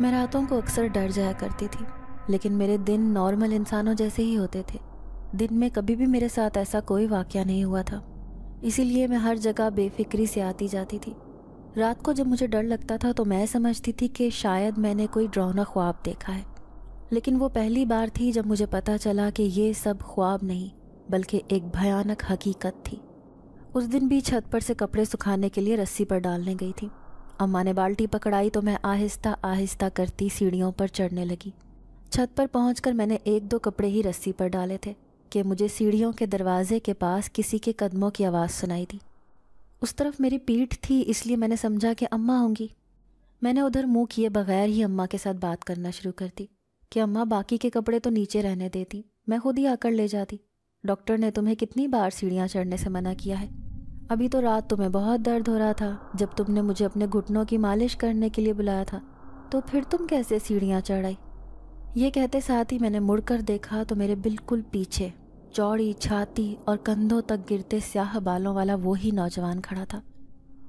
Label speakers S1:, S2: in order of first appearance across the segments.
S1: मैं रातों को अक्सर डर जाया करती थी लेकिन मेरे दिन नॉर्मल इंसानों जैसे ही होते थे दिन में कभी भी मेरे साथ ऐसा कोई वाक़ नहीं हुआ था इसीलिए मैं हर जगह बेफिक्री से आती जाती थी रात को जब मुझे डर लगता था तो मैं समझती थी कि शायद मैंने कोई ड्रौना ख्वाब देखा है लेकिन वो पहली बार थी जब मुझे पता चला कि ये सब ख्वाब नहीं बल्कि एक भयानक हकीकत थी उस दिन भी छत पर से कपड़े सुखाने के लिए रस्सी पर डालने गई थी अम्मा ने बाल्टी पकड़ाई तो मैं आहिस्ता आहिस्ता करती सीढ़ियों पर चढ़ने लगी छत पर पहुँच मैंने एक दो कपड़े ही रस्सी पर डाले थे कि मुझे सीढ़ियों के दरवाजे के पास किसी के कदमों की आवाज़ सुनाई दी उस तरफ मेरी पीठ थी इसलिए मैंने समझा कि अम्मा होंगी मैंने उधर मुंह किए बगैर ही अम्मा के साथ बात करना शुरू कर दी कि अम्मा बाकी के कपड़े तो नीचे रहने देती मैं खुद ही आकर ले जाती डॉक्टर ने तुम्हें कितनी बार सीढ़ियाँ चढ़ने से मना किया है अभी तो रात तुम्हें बहुत दर्द हो रहा था जब तुमने मुझे अपने घुटनों की मालिश करने के लिए बुलाया था तो फिर तुम कैसे सीढ़ियाँ चढ़ाई ये कहते साथ ही मैंने मुड़कर देखा तो मेरे बिल्कुल पीछे चौड़ी छाती और कंधों तक गिरते स्याह बालों वाला वो ही नौजवान खड़ा था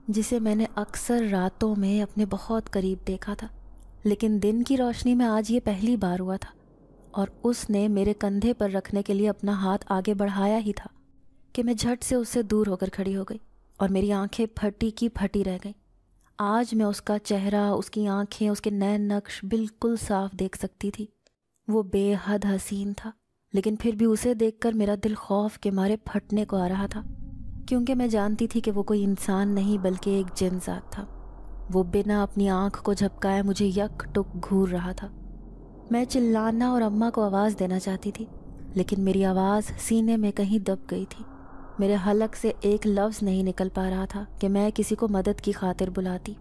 S1: जिसे मैंने अक्सर रातों में अपने बहुत करीब देखा था लेकिन दिन की रोशनी में आज ये पहली बार हुआ था और उसने मेरे कंधे पर रखने के लिए अपना हाथ आगे बढ़ाया ही था कि मैं झट से उससे दूर होकर खड़ी हो गई और मेरी आंखें फटी की फटी रह गई आज मैं उसका चेहरा उसकी आंखें उसके नए नक्श बिल्कुल साफ देख सकती थी वो बेहद हसीन था लेकिन फिर भी उसे देखकर मेरा दिल खौफ के मारे फटने को आ रहा था क्योंकि मैं जानती थी कि वो कोई इंसान नहीं बल्कि एक जिनजात था वो बिना अपनी आंख को झपकाए मुझे यक टुक घूर रहा था मैं चिल्लाना और अम्मा को आवाज़ देना चाहती थी लेकिन मेरी आवाज़ सीने में कहीं दब गई थी मेरे हलक से एक लफ्ज़ नहीं निकल पा रहा था कि मैं किसी को मदद की खातिर बुलाती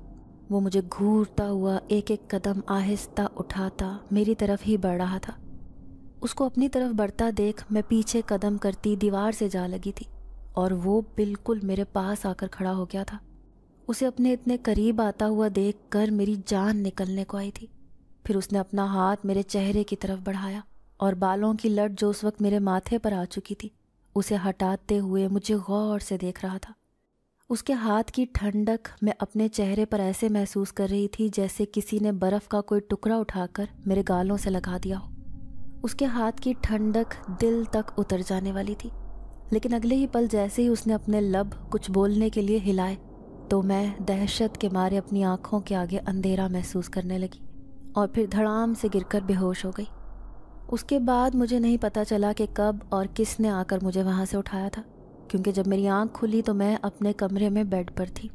S1: वो मुझे घूरता हुआ एक एक कदम आहिस्ता उठाता मेरी तरफ ही बढ़ रहा था उसको अपनी तरफ बढ़ता देख मैं पीछे कदम करती दीवार से जा लगी थी और वो बिल्कुल मेरे पास आकर खड़ा हो गया था उसे अपने इतने करीब आता हुआ देख कर मेरी जान निकलने को आई थी फिर उसने अपना हाथ मेरे चेहरे की तरफ बढ़ाया और बालों की लट जो उस वक्त मेरे माथे पर आ चुकी थी उसे हटाते हुए मुझे गौर से देख रहा था उसके हाथ की ठंडक मैं अपने चेहरे पर ऐसे महसूस कर रही थी जैसे किसी ने बर्फ़ का कोई टुकड़ा उठाकर मेरे गालों से लगा दिया हो उसके हाथ की ठंडक दिल तक उतर जाने वाली थी लेकिन अगले ही पल जैसे ही उसने अपने लब कुछ बोलने के लिए हिलाए तो मैं दहशत के मारे अपनी आंखों के आगे अंधेरा महसूस करने लगी और फिर धड़ाम से गिरकर बेहोश हो गई उसके बाद मुझे नहीं पता चला कि कब और किसने आकर मुझे वहाँ से उठाया था क्योंकि जब मेरी आँख खुली तो मैं अपने कमरे में बेड पर थी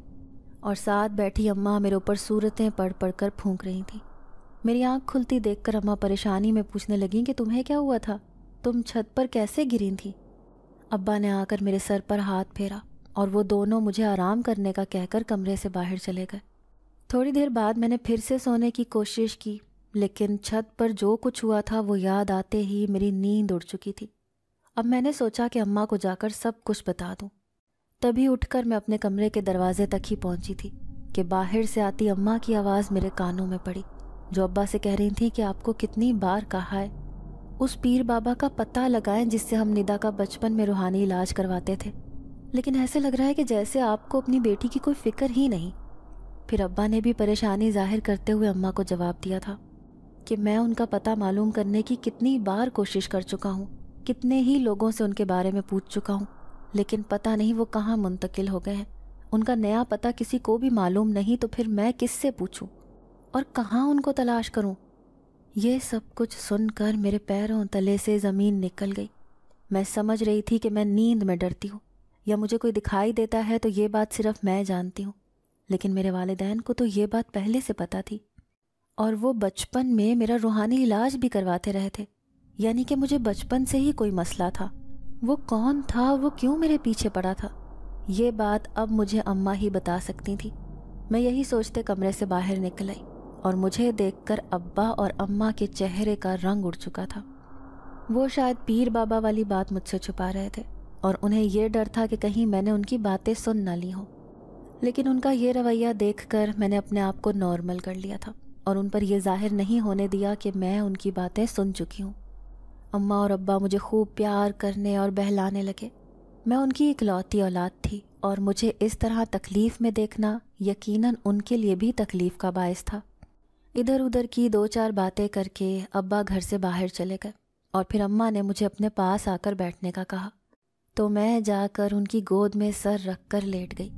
S1: और साथ बैठी अम्मा मेरे ऊपर सूरतें पढ़ पढ़ कर फूँक रही थी मेरी आँख खुलती देखकर अम्मा परेशानी में पूछने लगीं कि तुम्हें क्या हुआ था तुम छत पर कैसे गिरी थी अब्बा ने आकर मेरे सर पर हाथ फेरा और वो दोनों मुझे आराम करने का कहकर कमरे से बाहर चले गए थोड़ी देर बाद मैंने फिर से सोने की कोशिश की लेकिन छत पर जो कुछ हुआ था वो याद आते ही मेरी नींद उड़ चुकी थी अब मैंने सोचा कि अम्मा को जाकर सब कुछ बता दूं। तभी उठकर मैं अपने कमरे के दरवाजे तक ही पहुंची थी कि बाहर से आती अम्मा की आवाज़ मेरे कानों में पड़ी जो अब्बा से कह रही थी कि आपको कितनी बार कहा है उस पीर बाबा का पता लगाएं जिससे हम निदा का बचपन में रूहानी इलाज करवाते थे लेकिन ऐसे लग रहा है कि जैसे आपको अपनी बेटी की कोई फिक्र ही नहीं फिर अब्बा ने भी परेशानी जाहिर करते हुए अम्मा को जवाब दिया था कि मैं उनका पता मालूम करने की कितनी बार कोशिश कर चुका हूँ कितने ही लोगों से उनके बारे में पूछ चुका हूँ लेकिन पता नहीं वो कहाँ मुंतकिल हो गए हैं उनका नया पता किसी को भी मालूम नहीं तो फिर मैं किससे पूछूं और कहाँ उनको तलाश करूं ये सब कुछ सुनकर मेरे पैरों तले से ज़मीन निकल गई मैं समझ रही थी कि मैं नींद में डरती हूँ या मुझे कोई दिखाई देता है तो ये बात सिर्फ मैं जानती हूँ लेकिन मेरे वालदेन को तो ये बात पहले से पता थी और वो बचपन में मेरा रूहानी इलाज भी करवाते रहे थे यानी कि मुझे बचपन से ही कोई मसला था वो कौन था वो क्यों मेरे पीछे पड़ा था ये बात अब मुझे अम्मा ही बता सकती थी मैं यही सोचते कमरे से बाहर निकल आई और मुझे देखकर अब्बा और अम्मा के चेहरे का रंग उड़ चुका था वो शायद पीर बाबा वाली बात मुझसे छुपा रहे थे और उन्हें यह डर था कि कहीं मैंने उनकी बातें सुन ना ली हों लेकिन उनका ये रवैया देखकर मैंने अपने आप को नॉर्मल कर लिया था और उन पर यह जाहिर नहीं होने दिया कि मैं उनकी बातें सुन चुकी हूँ अम्मा और अब्बा मुझे खूब प्यार करने और बहलाने लगे मैं उनकी इकलौती औलाद थी और मुझे इस तरह तकलीफ़ में देखना यकीनन उनके लिए भी तकलीफ़ का बायस था इधर उधर की दो चार बातें करके अब्बा घर से बाहर चले गए और फिर अम्मा ने मुझे अपने पास आकर बैठने का कहा तो मैं जाकर उनकी गोद में सर रख कर लेट गई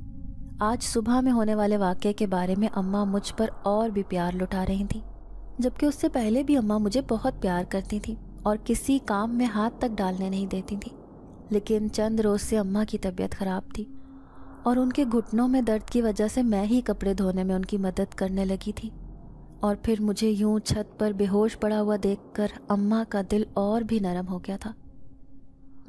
S1: आज सुबह में होने वाले वाक्य के बारे में अम्मा मुझ पर और भी प्यार लुटा रही थी जबकि उससे पहले भी अम्मा मुझे बहुत प्यार करती थी और किसी काम में हाथ तक डालने नहीं देती थी लेकिन चंद रोज़ से अम्मा की तबीयत ख़राब थी और उनके घुटनों में दर्द की वजह से मैं ही कपड़े धोने में उनकी मदद करने लगी थी और फिर मुझे यूं छत पर बेहोश पड़ा हुआ देखकर अम्मा का दिल और भी नरम हो गया था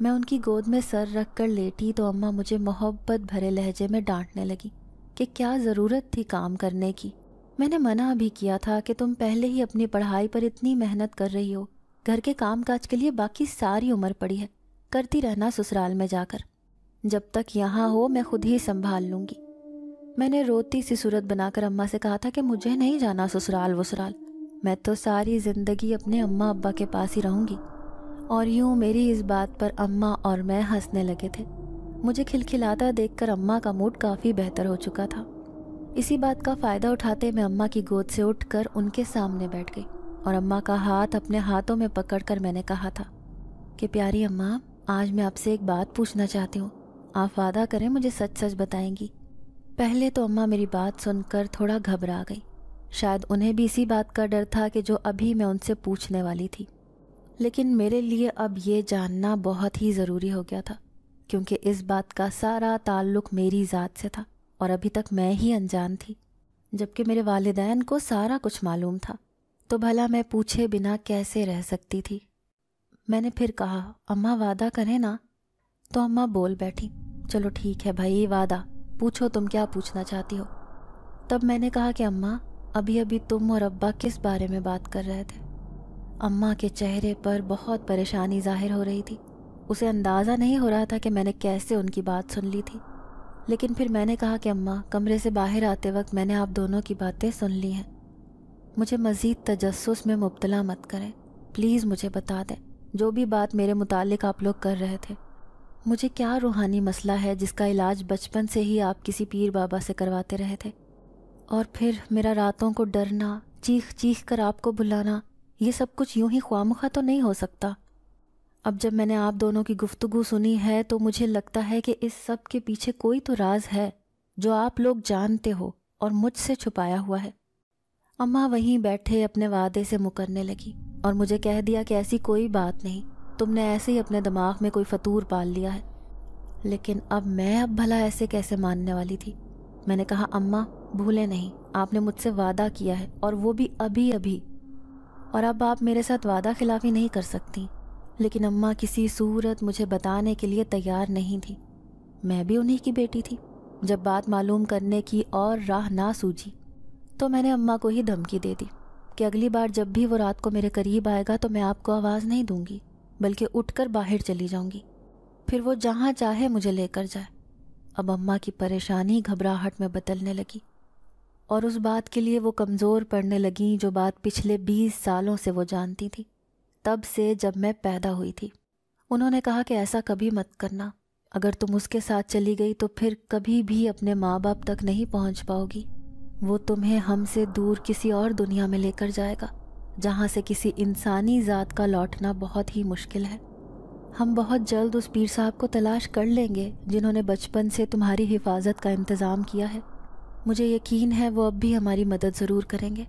S1: मैं उनकी गोद में सर रख कर लेटी तो अम्मा मुझे मोहब्बत भरे लहजे में डांटने लगी कि क्या ज़रूरत थी काम करने की मैंने मना भी किया था कि तुम पहले ही अपनी पढ़ाई पर इतनी मेहनत कर रही हो घर के काम काज के लिए बाकी सारी उम्र पड़ी है करती रहना ससुराल में जाकर जब तक यहाँ हो मैं खुद ही संभाल लूँगी मैंने रोती सी सूरत बनाकर अम्मा से कहा था कि मुझे नहीं जाना ससुराल वसुराल मैं तो सारी ज़िंदगी अपने अम्मा अब्बा के पास ही रहूँगी और यूं मेरी इस बात पर अम्मा और मैं हंसने लगे थे मुझे खिलखिलाता देखकर अम्मा का मूड काफ़ी बेहतर हो चुका था इसी बात का फ़ायदा उठाते मैं अम्मा की गोद से उठकर उनके सामने बैठ गई और अम्मा का हाथ अपने हाथों में पकड़कर मैंने कहा था कि प्यारी अम्मा आज मैं आपसे एक बात पूछना चाहती हूँ आप वादा करें मुझे सच सच बताएंगी पहले तो अम्मा मेरी बात सुनकर थोड़ा घबरा गई शायद उन्हें भी इसी बात का डर था कि जो अभी मैं उनसे पूछने वाली थी लेकिन मेरे लिए अब ये जानना बहुत ही ज़रूरी हो गया था क्योंकि इस बात का सारा ताल्लुक मेरी ज़ात से था और अभी तक मैं ही अनजान थी जबकि मेरे वालदान को सारा कुछ मालूम था तो भला मैं पूछे बिना कैसे रह सकती थी मैंने फिर कहा अम्मा वादा करें ना तो अम्मा बोल बैठी चलो ठीक है भाई वादा पूछो तुम क्या पूछना चाहती हो तब मैंने कहा कि अम्मा अभी अभी तुम और अब्बा किस बारे में बात कर रहे थे अम्मा के चेहरे पर बहुत परेशानी जाहिर हो रही थी उसे अंदाज़ा नहीं हो रहा था कि मैंने कैसे उनकी बात सुन ली थी लेकिन फिर मैंने कहा कि अम्मा कमरे से बाहर आते वक्त मैंने आप दोनों की बातें सुन ली हैं मुझे मज़ीद तजस्स में मुबतला मत करें प्लीज़ मुझे बता दें जो भी बात मेरे मुतालिक आप लोग कर रहे थे मुझे क्या रूहानी मसला है जिसका इलाज बचपन से ही आप किसी पीर बाबा से करवाते रहे थे और फिर मेरा रातों को डरना चीख चीख कर आपको बुलाना ये सब कुछ यूं ही ख्वामखा तो नहीं हो सकता अब जब मैंने आप दोनों की गुफ्तगु सुनी है तो मुझे लगता है कि इस सब के पीछे कोई तो राज है जो आप लोग जानते हो और मुझसे छुपाया हुआ है अम्मा वहीं बैठे अपने वादे से मुकरने लगी और मुझे कह दिया कि ऐसी कोई बात नहीं तुमने ऐसे ही अपने दिमाग में कोई फतूर पाल लिया है लेकिन अब मैं अब भला ऐसे कैसे मानने वाली थी मैंने कहा अम्मा भूले नहीं आपने मुझसे वादा किया है और वो भी अभी अभी और अब आप मेरे साथ वादा खिलाफी नहीं कर सकती लेकिन अम्मा किसी सूरत मुझे बताने के लिए तैयार नहीं थी मैं भी उन्हीं की बेटी थी जब बात मालूम करने की और राह ना सूझी तो मैंने अम्मा को ही धमकी दे दी कि अगली बार जब भी वो रात को मेरे करीब आएगा तो मैं आपको आवाज़ नहीं दूंगी बल्कि उठकर बाहर चली जाऊंगी फिर वो जहाँ चाहे मुझे लेकर जाए अब अम्मा की परेशानी घबराहट में बदलने लगी और उस बात के लिए वो कमज़ोर पड़ने लगी जो बात पिछले बीस सालों से वो जानती थी तब से जब मैं पैदा हुई थी उन्होंने कहा कि ऐसा कभी मत करना अगर तुम उसके साथ चली गई तो फिर कभी भी अपने माँ बाप तक नहीं पहुँच पाओगी वो तुम्हें हमसे दूर किसी और दुनिया में लेकर जाएगा जहाँ से किसी इंसानी ज़ात का लौटना बहुत ही मुश्किल है हम बहुत जल्द उस पीर साहब को तलाश कर लेंगे जिन्होंने बचपन से तुम्हारी हिफाजत का इंतज़ाम किया है मुझे यकीन है वो अब भी हमारी मदद ज़रूर करेंगे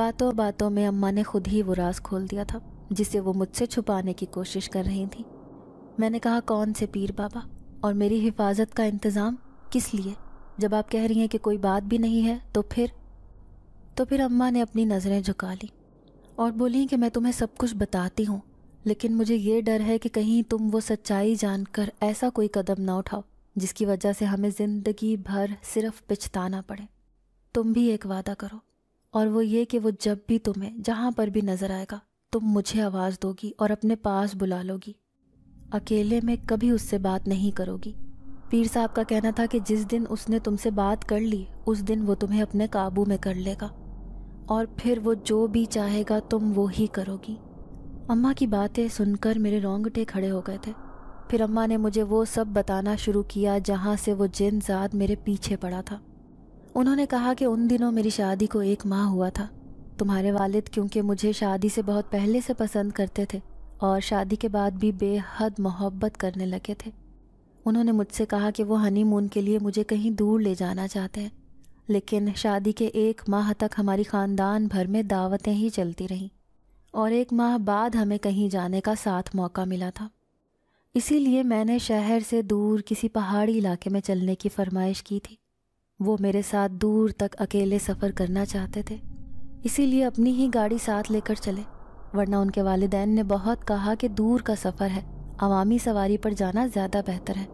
S1: बातों बातों में अम्मा ने खुद ही वो राज खोल दिया था जिसे वो मुझसे छुपाने की कोशिश कर रही थी मैंने कहा कौन से पीर बाबा और मेरी हिफाजत का इंतज़ाम किस लिए जब आप कह रही हैं कि कोई बात भी नहीं है तो फिर तो फिर अम्मा ने अपनी नज़रें झुका ली और बोली कि मैं तुम्हें सब कुछ बताती हूँ लेकिन मुझे ये डर है कि कहीं तुम वो सच्चाई जानकर ऐसा कोई कदम ना उठाओ जिसकी वजह से हमें ज़िंदगी भर सिर्फ पिछताना पड़े तुम भी एक वादा करो और वो ये कि वो जब भी तुम्हें जहाँ पर भी नज़र आएगा तुम मुझे आवाज़ दोगी और अपने पास बुला लोगी अकेले में कभी उससे बात नहीं करोगी पीर साहब का कहना था कि जिस दिन उसने तुमसे बात कर ली उस दिन वो तुम्हें अपने काबू में कर लेगा और फिर वो जो भी चाहेगा तुम वो ही करोगी अम्मा की बातें सुनकर मेरे रोंगटे खड़े हो गए थे फिर अम्मा ने मुझे वो सब बताना शुरू किया जहाँ से वो जिन जात मेरे पीछे पड़ा था उन्होंने कहा कि उन दिनों मेरी शादी को एक माह हुआ था तुम्हारे वालिद क्योंकि मुझे शादी से बहुत पहले से पसंद करते थे और शादी के बाद भी बेहद मोहब्बत करने लगे थे उन्होंने मुझसे कहा कि वो हनीमून के लिए मुझे कहीं दूर ले जाना चाहते हैं लेकिन शादी के एक माह तक हमारी ख़ानदान भर में दावतें ही चलती रहीं और एक माह बाद हमें कहीं जाने का साथ मौका मिला था इसीलिए मैंने शहर से दूर किसी पहाड़ी इलाके में चलने की फरमाइश की थी वो मेरे साथ दूर तक अकेले सफ़र करना चाहते थे इसीलिए अपनी ही गाड़ी साथ लेकर चले वरना उनके वालदेन ने बहुत कहा कि दूर का सफ़र है अवामी सवारी पर जाना ज़्यादा बेहतर है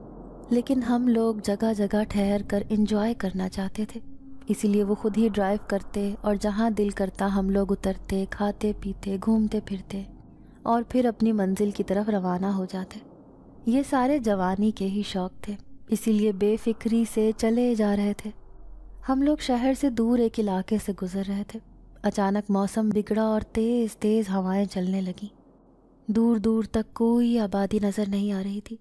S1: लेकिन हम लोग जगह जगह ठहर कर इंजॉय करना चाहते थे इसीलिए वो खुद ही ड्राइव करते और जहाँ दिल करता हम लोग उतरते खाते पीते घूमते फिरते और फिर अपनी मंजिल की तरफ रवाना हो जाते ये सारे जवानी के ही शौक थे इसीलिए बेफिक्री से चले जा रहे थे हम लोग शहर से दूर एक इलाके से गुजर रहे थे अचानक मौसम बिगड़ा और तेज़ तेज़ हवाएं चलने लगीं दूर दूर तक कोई आबादी नज़र नहीं आ रही थी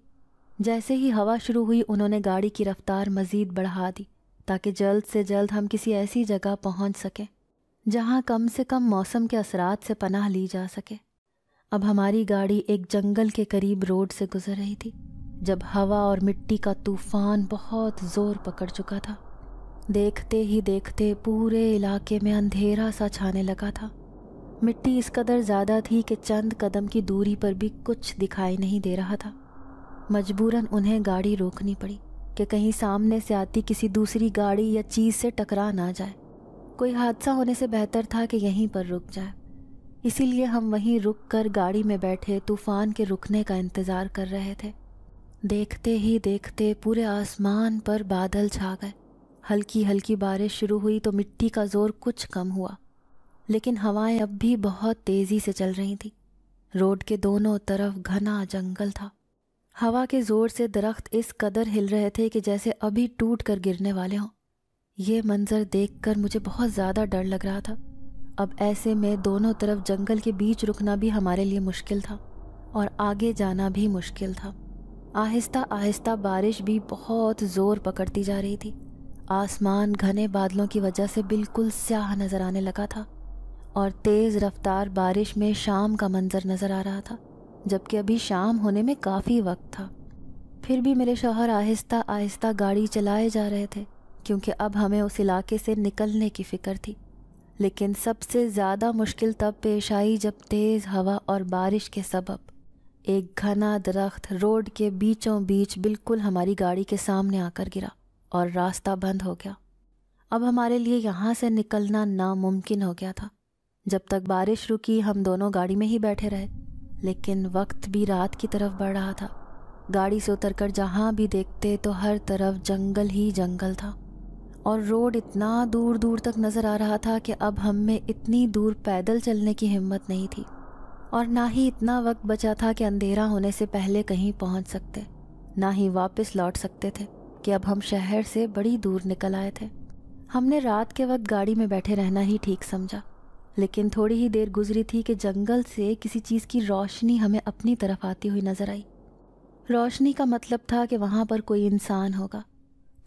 S1: जैसे ही हवा शुरू हुई उन्होंने गाड़ी की रफ्तार मज़ीद बढ़ा दी ताकि जल्द से जल्द हम किसी ऐसी जगह पहुंच सकें जहां कम से कम मौसम के असरात से पनाह ली जा सके अब हमारी गाड़ी एक जंगल के करीब रोड से गुजर रही थी जब हवा और मिट्टी का तूफान बहुत जोर पकड़ चुका था देखते ही देखते पूरे इलाके में अंधेरा सा छाने लगा था मिट्टी इस कदर ज़्यादा थी कि चंद कदम की दूरी पर भी कुछ दिखाई नहीं दे रहा था मजबूरन उन्हें गाड़ी रोकनी पड़ी कि कहीं सामने से आती किसी दूसरी गाड़ी या चीज़ से टकरा ना जाए कोई हादसा होने से बेहतर था कि यहीं पर रुक जाए इसीलिए हम वहीं रुक कर गाड़ी में बैठे तूफान के रुकने का इंतज़ार कर रहे थे देखते ही देखते पूरे आसमान पर बादल छा गए हल्की हल्की बारिश शुरू हुई तो मिट्टी का ज़ोर कुछ कम हुआ लेकिन हवाएं अब भी बहुत तेज़ी से चल रही थी रोड के दोनों तरफ घना जंगल था हवा के ज़ोर से दरख्त इस कदर हिल रहे थे कि जैसे अभी टूट कर गिरने वाले हों ये मंज़र देखकर मुझे बहुत ज़्यादा डर लग रहा था अब ऐसे में दोनों तरफ जंगल के बीच रुकना भी हमारे लिए मुश्किल था और आगे जाना भी मुश्किल था आहिस्ता आहिस्ता बारिश भी बहुत ज़ोर पकड़ती जा रही थी आसमान घने बादलों की वजह से बिल्कुल स्याह नज़र आने लगा था और तेज़ रफ्तार बारिश में शाम का मंज़र नज़र आ रहा था जबकि अभी शाम होने में काफ़ी वक्त था फिर भी मेरे शोहर आहिस्ता आहिस्ता गाड़ी चलाए जा रहे थे क्योंकि अब हमें उस इलाके से निकलने की फ़िक्र थी लेकिन सबसे ज़्यादा मुश्किल तब पेश आई जब तेज़ हवा और बारिश के सबब एक घना दरख्त रोड के बीचों बीच बिल्कुल हमारी गाड़ी के सामने आकर गिरा और रास्ता बंद हो गया अब हमारे लिए यहाँ से निकलना नामुमकिन हो गया था जब तक बारिश रुकी हम दोनों गाड़ी में ही बैठे रहे लेकिन वक्त भी रात की तरफ बढ़ रहा था गाड़ी से उतरकर जहाँ भी देखते तो हर तरफ जंगल ही जंगल था और रोड इतना दूर दूर तक नज़र आ रहा था कि अब हम में इतनी दूर पैदल चलने की हिम्मत नहीं थी और ना ही इतना वक्त बचा था कि अंधेरा होने से पहले कहीं पहुंच सकते ना ही वापस लौट सकते थे कि अब हम शहर से बड़ी दूर निकल आए थे हमने रात के वक्त गाड़ी में बैठे रहना ही ठीक समझा लेकिन थोड़ी ही देर गुजरी थी कि जंगल से किसी चीज़ की रोशनी हमें अपनी तरफ आती हुई नज़र आई रोशनी का मतलब था कि वहाँ पर कोई इंसान होगा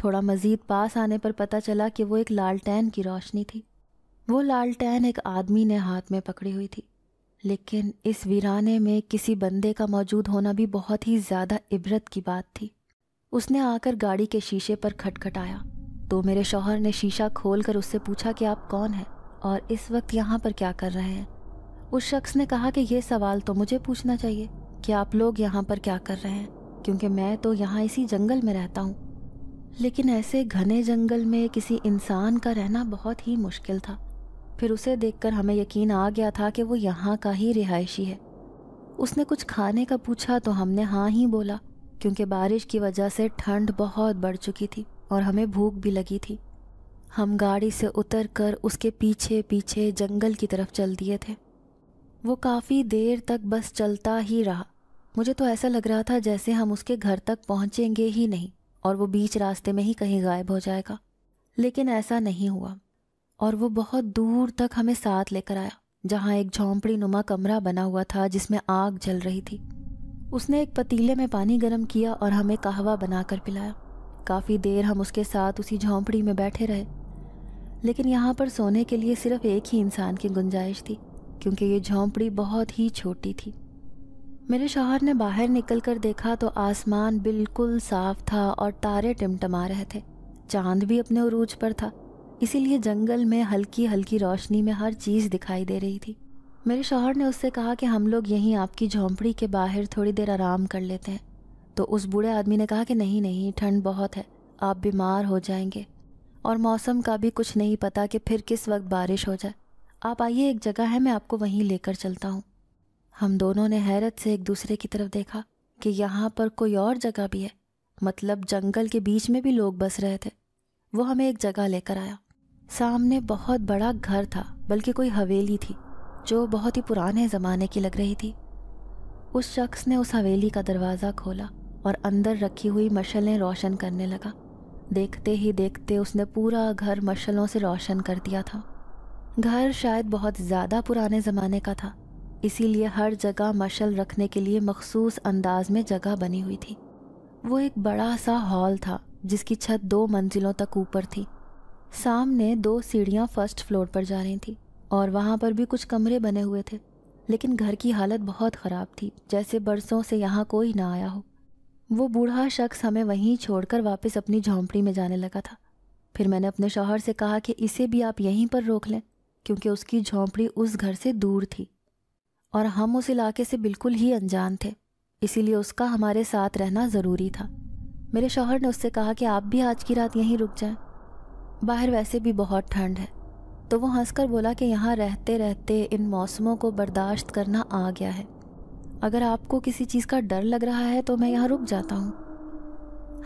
S1: थोड़ा मज़ीद पास आने पर पता चला कि वो एक टैन की रोशनी थी वो लालटैन एक आदमी ने हाथ में पकड़ी हुई थी लेकिन इस वीराने में किसी बंदे का मौजूद होना भी बहुत ही ज़्यादा इबरत की बात थी उसने आकर गाड़ी के शीशे पर खटखटाया तो मेरे शौहर ने शीशा खोल कर उससे पूछा कि आप कौन हैं और इस वक्त यहाँ पर क्या कर रहे हैं उस शख्स ने कहा कि ये सवाल तो मुझे पूछना चाहिए कि आप लोग यहाँ पर क्या कर रहे हैं क्योंकि मैं तो यहाँ इसी जंगल में रहता हूँ लेकिन ऐसे घने जंगल में किसी इंसान का रहना बहुत ही मुश्किल था फिर उसे देखकर हमें यकीन आ गया था कि वो यहाँ का ही रिहायशी है उसने कुछ खाने का पूछा तो हमने हाँ ही बोला क्योंकि बारिश की वजह से ठंड बहुत बढ़ चुकी थी और हमें भूख भी लगी थी हम गाड़ी से उतर कर उसके पीछे पीछे जंगल की तरफ चल दिए थे वो काफ़ी देर तक बस चलता ही रहा मुझे तो ऐसा लग रहा था जैसे हम उसके घर तक पहुँचेंगे ही नहीं और वो बीच रास्ते में ही कहीं गायब हो जाएगा लेकिन ऐसा नहीं हुआ और वो बहुत दूर तक हमें साथ लेकर आया जहाँ एक झोंपड़ी नुमा कमरा बना हुआ था जिसमें आग जल रही थी उसने एक पतीले में पानी गर्म किया और हमें कहवा बनाकर पिलाया काफ़ी देर हम उसके साथ उसी झोंपड़ी में बैठे रहे लेकिन यहाँ पर सोने के लिए सिर्फ एक ही इंसान की गुंजाइश थी क्योंकि ये झोंपड़ी बहुत ही छोटी थी मेरे शोहर ने बाहर निकल कर देखा तो आसमान बिल्कुल साफ था और तारे टिमटमा रहे थे चांद भी अपने उरूज पर था इसीलिए जंगल में हल्की हल्की रोशनी में हर चीज़ दिखाई दे रही थी मेरे शोहर ने उससे कहा कि हम लोग यहीं आपकी झोंपड़ी के बाहर थोड़ी देर आराम कर लेते हैं तो उस बूढ़े आदमी ने कहा कि नहीं नहीं ठंड बहुत है आप बीमार हो जाएंगे और मौसम का भी कुछ नहीं पता कि फिर किस वक्त बारिश हो जाए आप आइए एक जगह है मैं आपको वहीं लेकर चलता हूँ हम दोनों ने हैरत से एक दूसरे की तरफ देखा कि यहाँ पर कोई और जगह भी है मतलब जंगल के बीच में भी लोग बस रहे थे वो हमें एक जगह लेकर आया सामने बहुत बड़ा घर था बल्कि कोई हवेली थी जो बहुत ही पुराने ज़माने की लग रही थी उस शख्स ने उस हवेली का दरवाज़ा खोला और अंदर रखी हुई मशलें रोशन करने लगा देखते ही देखते उसने पूरा घर मशलों से रोशन कर दिया था घर शायद बहुत ज़्यादा पुराने ज़माने का था इसीलिए हर जगह मशल रखने के लिए मखसूस अंदाज में जगह बनी हुई थी वो एक बड़ा सा हॉल था जिसकी छत दो मंजिलों तक ऊपर थी सामने दो सीढ़ियाँ फर्स्ट फ्लोर पर जा रही थी और वहाँ पर भी कुछ कमरे बने हुए थे लेकिन घर की हालत बहुत ख़राब थी जैसे बरसों से यहाँ कोई ना आया हो वो बूढ़ा शख्स हमें वहीं छोड़कर वापस अपनी झोंपड़ी में जाने लगा था फिर मैंने अपने शौहर से कहा कि इसे भी आप यहीं पर रोक लें क्योंकि उसकी झोंपड़ी उस घर से दूर थी और हम उस इलाके से बिल्कुल ही अनजान थे इसीलिए उसका हमारे साथ रहना ज़रूरी था मेरे शौहर ने उससे कहा कि आप भी आज की रात यहीं रुक जाएं बाहर वैसे भी बहुत ठंड है तो वो हंसकर बोला कि यहाँ रहते रहते इन मौसमों को बर्दाश्त करना आ गया है अगर आपको किसी चीज़ का डर लग रहा है तो मैं यहाँ रुक जाता हूँ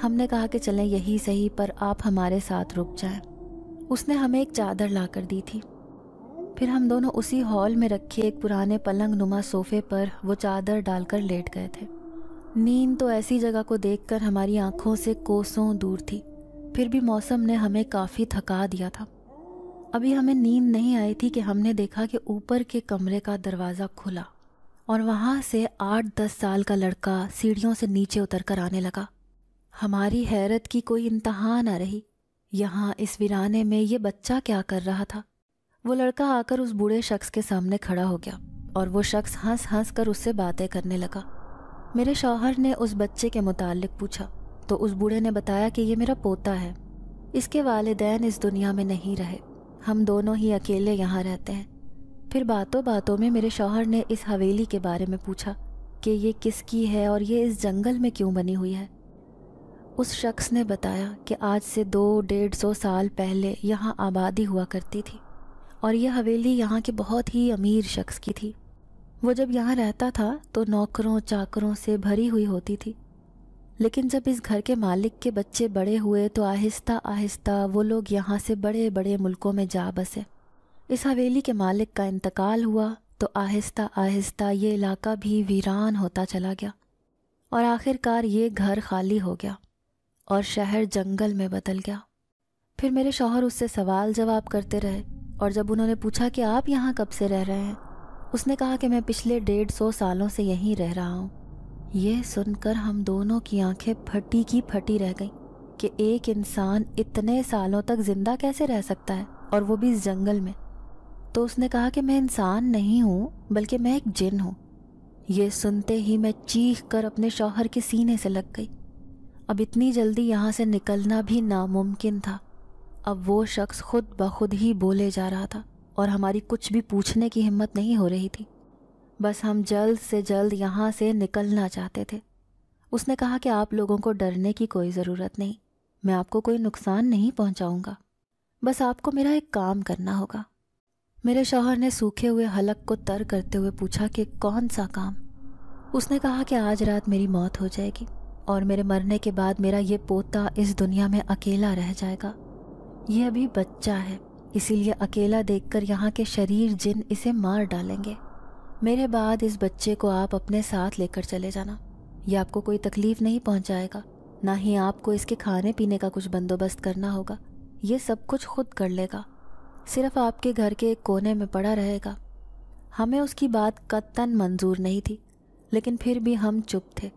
S1: हमने कहा कि चलें यही सही पर आप हमारे साथ रुक जाएं उसने हमें एक चादर ला कर दी थी फिर हम दोनों उसी हॉल में रखे एक पुराने पलंग नुमा सोफे पर वो चादर डालकर लेट गए थे नींद तो ऐसी जगह को देखकर हमारी आंखों से कोसों दूर थी फिर भी मौसम ने हमें काफ़ी थका दिया था अभी हमें नींद नहीं आई थी कि हमने देखा कि ऊपर के कमरे का दरवाज़ा खुला और वहाँ से आठ दस साल का लड़का सीढ़ियों से नीचे उतर कर आने लगा हमारी हैरत की कोई इंतहा न रही यहाँ इस वीराने में ये बच्चा क्या कर रहा था वो लड़का आकर उस बूढ़े शख्स के सामने खड़ा हो गया और वो शख्स हंस हंस कर उससे बातें करने लगा मेरे शौहर ने उस बच्चे के मुतालिक पूछा तो उस बूढ़े ने बताया कि ये मेरा पोता है इसके वालदेन इस दुनिया में नहीं रहे हम दोनों ही अकेले यहाँ रहते हैं फिर बातों बातों में मेरे शौहर ने इस हवेली के बारे में पूछा कि ये किसकी है और ये इस जंगल में क्यों बनी हुई है उस शख्स ने बताया कि आज से दो डेढ़ सौ साल पहले यहाँ आबादी हुआ करती थी और यह हवेली यहाँ के बहुत ही अमीर शख्स की थी वो जब यहाँ रहता था तो नौकरों चाकरों से भरी हुई होती थी लेकिन जब इस घर के मालिक के बच्चे बड़े हुए तो आहिस्ता आहिस्ता वो लोग यहाँ से बड़े बड़े मुल्कों में जा बसे इस हवेली के मालिक का इंतकाल हुआ तो आहिस्ता आहिस्ता ये इलाका भी वीरान होता चला गया और आखिरकार ये घर खाली हो गया और शहर जंगल में बदल गया फिर मेरे शौहर उससे सवाल जवाब करते रहे और जब उन्होंने पूछा कि आप यहाँ कब से रह रहे हैं उसने कहा कि मैं पिछले डेढ़ सौ सालों से यहीं रह रहा हूँ यह सुनकर हम दोनों की आंखें फटी की फटी रह गईं कि एक इंसान इतने सालों तक ज़िंदा कैसे रह सकता है और वो भी इस जंगल में तो उसने कहा कि मैं इंसान नहीं हूँ बल्कि मैं एक जिन हूँ ये सुनते ही मैं चीख कर अपने शौहर के सीने से लग गई अब इतनी जल्दी यहाँ से निकलना भी नामुमकिन था अब वो शख्स खुद ब खुद ही बोले जा रहा था और हमारी कुछ भी पूछने की हिम्मत नहीं हो रही थी बस हम जल्द से जल्द यहाँ से निकलना चाहते थे उसने कहा कि आप लोगों को डरने की कोई ज़रूरत नहीं मैं आपको कोई नुकसान नहीं पहुँचाऊँगा बस आपको मेरा एक काम करना होगा मेरे शौहर ने सूखे हुए हलक को तर करते हुए पूछा कि कौन सा काम उसने कहा कि आज रात मेरी मौत हो जाएगी और मेरे मरने के बाद मेरा ये पोता इस दुनिया में अकेला रह जाएगा ये अभी बच्चा है इसीलिए अकेला देखकर यहाँ के शरीर जिन इसे मार डालेंगे मेरे बाद इस बच्चे को आप अपने साथ लेकर चले जाना यह आपको कोई तकलीफ नहीं पहुँचाएगा ना ही आपको इसके खाने पीने का कुछ बंदोबस्त करना होगा ये सब कुछ खुद कर लेगा सिर्फ आपके घर के एक कोने में पड़ा रहेगा हमें उसकी बात कत्तन मंजूर नहीं थी लेकिन फिर भी हम चुप थे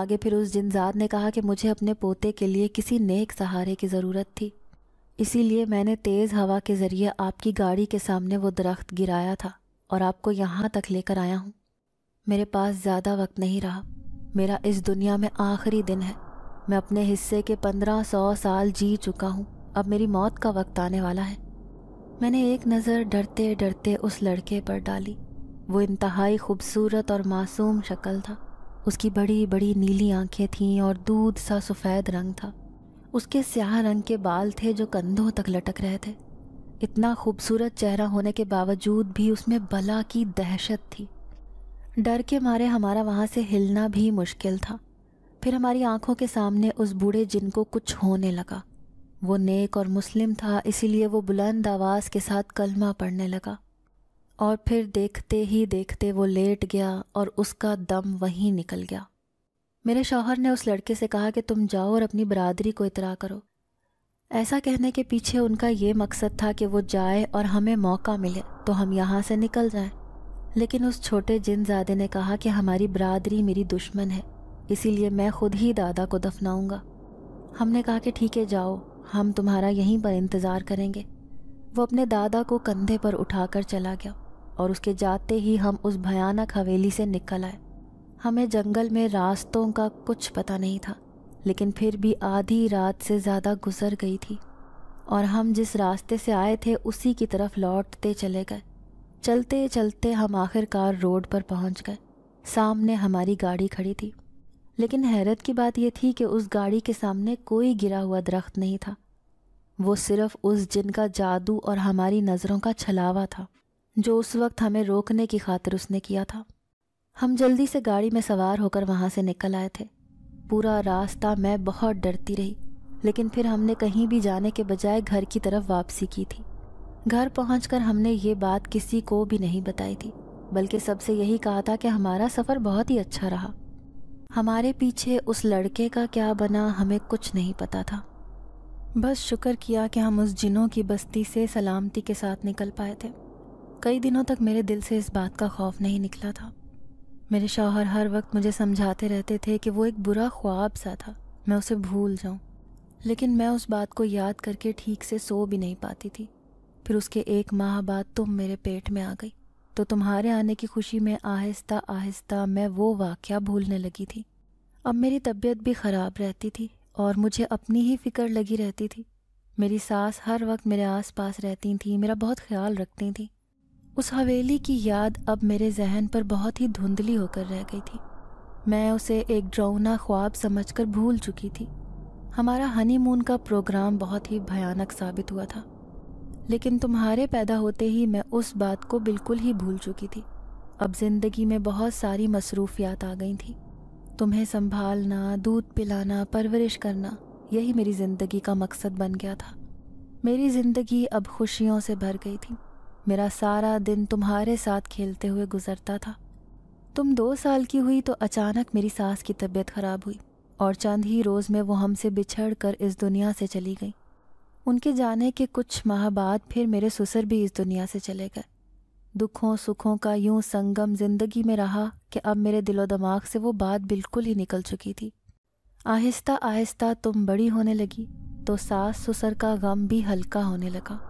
S1: आगे फिर उस जिनजाद ने कहा कि मुझे अपने पोते के लिए किसी नेक सहारे की ज़रूरत थी इसीलिए मैंने तेज़ हवा के ज़रिए आपकी गाड़ी के सामने वो दरख्त गिराया था और आपको यहाँ तक लेकर आया हूँ मेरे पास ज़्यादा वक्त नहीं रहा मेरा इस दुनिया में आखिरी दिन है मैं अपने हिस्से के पंद्रह सौ साल जी चुका हूँ अब मेरी मौत का वक्त आने वाला है मैंने एक नज़र डरते डरते उस लड़के पर डाली वो इंतहाई खूबसूरत और मासूम शक्ल था उसकी बड़ी बड़ी नीली आंखें थीं और दूध सा सफ़ेद रंग था उसके स्याह रंग के बाल थे जो कंधों तक लटक रहे थे इतना खूबसूरत चेहरा होने के बावजूद भी उसमें बला की दहशत थी डर के मारे हमारा वहाँ से हिलना भी मुश्किल था फिर हमारी आंखों के सामने उस बूढ़े जिनको कुछ होने लगा वो नेक और मुस्लिम था इसीलिए वो बुलंद आवाज़ के साथ कलमा पढ़ने लगा और फिर देखते ही देखते वो लेट गया और उसका दम वहीं निकल गया मेरे शौहर ने उस लड़के से कहा कि तुम जाओ और अपनी बरादरी को इतरा करो ऐसा कहने के पीछे उनका ये मकसद था कि वो जाए और हमें मौका मिले तो हम यहाँ से निकल जाएं। लेकिन उस छोटे जिनजादे ने कहा कि हमारी बरादरी मेरी दुश्मन है इसीलिए मैं खुद ही दादा को दफनाऊंगा हमने कहा कि ठीक है जाओ हम तुम्हारा यहीं पर इंतज़ार करेंगे वो अपने दादा को कंधे पर उठाकर चला गया और उसके जाते ही हम उस भयानक हवेली से निकल आए हमें जंगल में रास्तों का कुछ पता नहीं था लेकिन फिर भी आधी रात से ज़्यादा गुजर गई थी और हम जिस रास्ते से आए थे उसी की तरफ लौटते चले गए चलते चलते हम आखिरकार रोड पर पहुंच गए सामने हमारी गाड़ी खड़ी थी लेकिन हैरत की बात यह थी कि उस गाड़ी के सामने कोई गिरा हुआ दरख्त नहीं था वो सिर्फ उस जिन का जादू और हमारी नज़रों का छलावा था जो उस वक्त हमें रोकने की खातिर उसने किया था हम जल्दी से गाड़ी में सवार होकर वहाँ से निकल आए थे पूरा रास्ता मैं बहुत डरती रही लेकिन फिर हमने कहीं भी जाने के बजाय घर की तरफ वापसी की थी घर पहुंचकर हमने ये बात किसी को भी नहीं बताई थी बल्कि सबसे यही कहा था कि हमारा सफ़र बहुत ही अच्छा रहा हमारे पीछे उस लड़के का क्या बना हमें कुछ नहीं पता था बस शुक्र किया कि हम उस जिनों की बस्ती से सलामती के साथ निकल पाए थे कई दिनों तक मेरे दिल से इस बात का खौफ नहीं निकला था मेरे शौहर हर वक्त मुझे समझाते रहते थे कि वो एक बुरा ख्वाब सा था मैं उसे भूल जाऊं लेकिन मैं उस बात को याद करके ठीक से सो भी नहीं पाती थी फिर उसके एक माह बाद तुम मेरे पेट में आ गई तो तुम्हारे आने की खुशी में आहिस्ता आहिस्ता मैं वो वाक़ भूलने लगी थी अब मेरी तबीयत भी ख़राब रहती थी और मुझे अपनी ही फ़िक्र लगी रहती थी मेरी सास हर वक्त मेरे आस पास रहती थी मेरा बहुत ख्याल रखती थी उस हवेली की याद अब मेरे जहन पर बहुत ही धुंधली होकर रह गई थी मैं उसे एक ड्राउना ख्वाब समझकर भूल चुकी थी हमारा हनीमून का प्रोग्राम बहुत ही भयानक साबित हुआ था लेकिन तुम्हारे पैदा होते ही मैं उस बात को बिल्कुल ही भूल चुकी थी अब जिंदगी में बहुत सारी मसरूफियात आ गई थी तुम्हें संभालना दूध पिलाना परवरिश करना यही मेरी ज़िंदगी का मकसद बन गया था मेरी ज़िंदगी अब खुशियों से भर गई थी मेरा सारा दिन तुम्हारे साथ खेलते हुए गुजरता था तुम दो साल की हुई तो अचानक मेरी सास की तबीयत खराब हुई और चंद ही रोज़ में वो हमसे बिछड़ कर इस दुनिया से चली गई उनके जाने के कुछ माह बाद फिर मेरे ससुर भी इस दुनिया से चले गए दुखों सुखों का यूं संगम जिंदगी में रहा कि अब मेरे दिलो दिमाग से वो बात बिल्कुल ही निकल चुकी थी आहिस्ता आहिस्ता तुम बड़ी होने लगी तो सास ससुर का गम भी हल्का होने लगा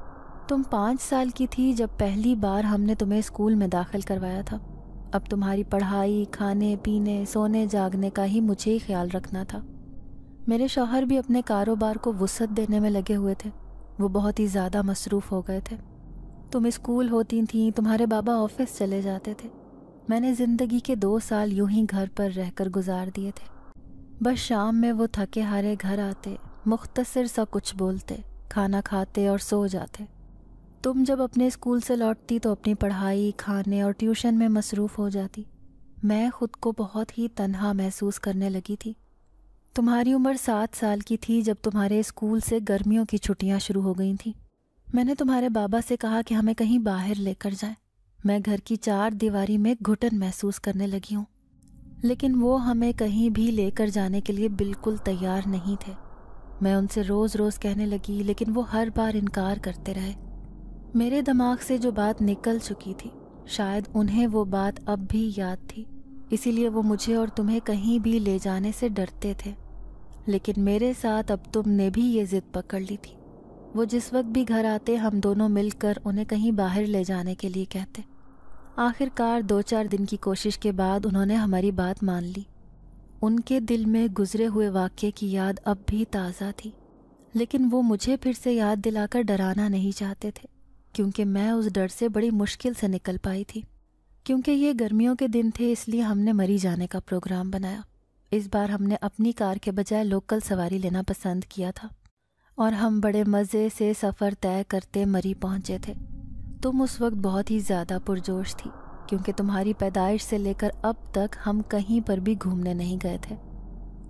S1: तुम पाँच साल की थी जब पहली बार हमने तुम्हें स्कूल में दाखिल करवाया था अब तुम्हारी पढ़ाई खाने पीने सोने जागने का ही मुझे ही ख्याल रखना था मेरे शौहर भी अपने कारोबार को वसत देने में लगे हुए थे वो बहुत ही ज़्यादा मसरूफ़ हो गए थे तुम स्कूल होती थी तुम्हारे बाबा ऑफिस चले जाते थे मैंने ज़िंदगी के दो साल यूं ही घर पर रहकर गुजार दिए थे बस शाम में वो थके हारे घर आते मुख्तसर सा कुछ बोलते खाना खाते और सो जाते तुम जब अपने स्कूल से लौटती तो अपनी पढ़ाई खाने और ट्यूशन में मसरूफ़ हो जाती मैं ख़ुद को बहुत ही तनहा महसूस करने लगी थी तुम्हारी उम्र सात साल की थी जब तुम्हारे स्कूल से गर्मियों की छुट्टियां शुरू हो गई थी मैंने तुम्हारे बाबा से कहा कि हमें कहीं बाहर लेकर जाए मैं घर की चार दीवारी में घुटन महसूस करने लगी हूँ लेकिन वो हमें कहीं भी लेकर जाने के लिए बिल्कुल तैयार नहीं थे मैं उनसे रोज़ रोज़ कहने लगी लेकिन वो हर बार इनकार करते रहे मेरे दिमाग से जो बात निकल चुकी थी शायद उन्हें वो बात अब भी याद थी इसीलिए वो मुझे और तुम्हें कहीं भी ले जाने से डरते थे लेकिन मेरे साथ अब तुमने भी ये ज़िद पकड़ ली थी वो जिस वक्त भी घर आते हम दोनों मिलकर उन्हें कहीं बाहर ले जाने के लिए कहते आखिरकार दो चार दिन की कोशिश के बाद उन्होंने हमारी बात मान ली उनके दिल में गुजरे हुए वाक्य की याद अब भी ताज़ा थी लेकिन वो मुझे फिर से याद दिलाकर डराना नहीं चाहते थे क्योंकि मैं उस डर से बड़ी मुश्किल से निकल पाई थी क्योंकि ये गर्मियों के दिन थे इसलिए हमने मरी जाने का प्रोग्राम बनाया इस बार हमने अपनी कार के बजाय लोकल सवारी लेना पसंद किया था और हम बड़े मज़े से सफ़र तय करते मरी पहुँचे थे तुम उस वक्त बहुत ही ज़्यादा पुरजोश थी क्योंकि तुम्हारी पैदाइश से लेकर अब तक हम कहीं पर भी घूमने नहीं गए थे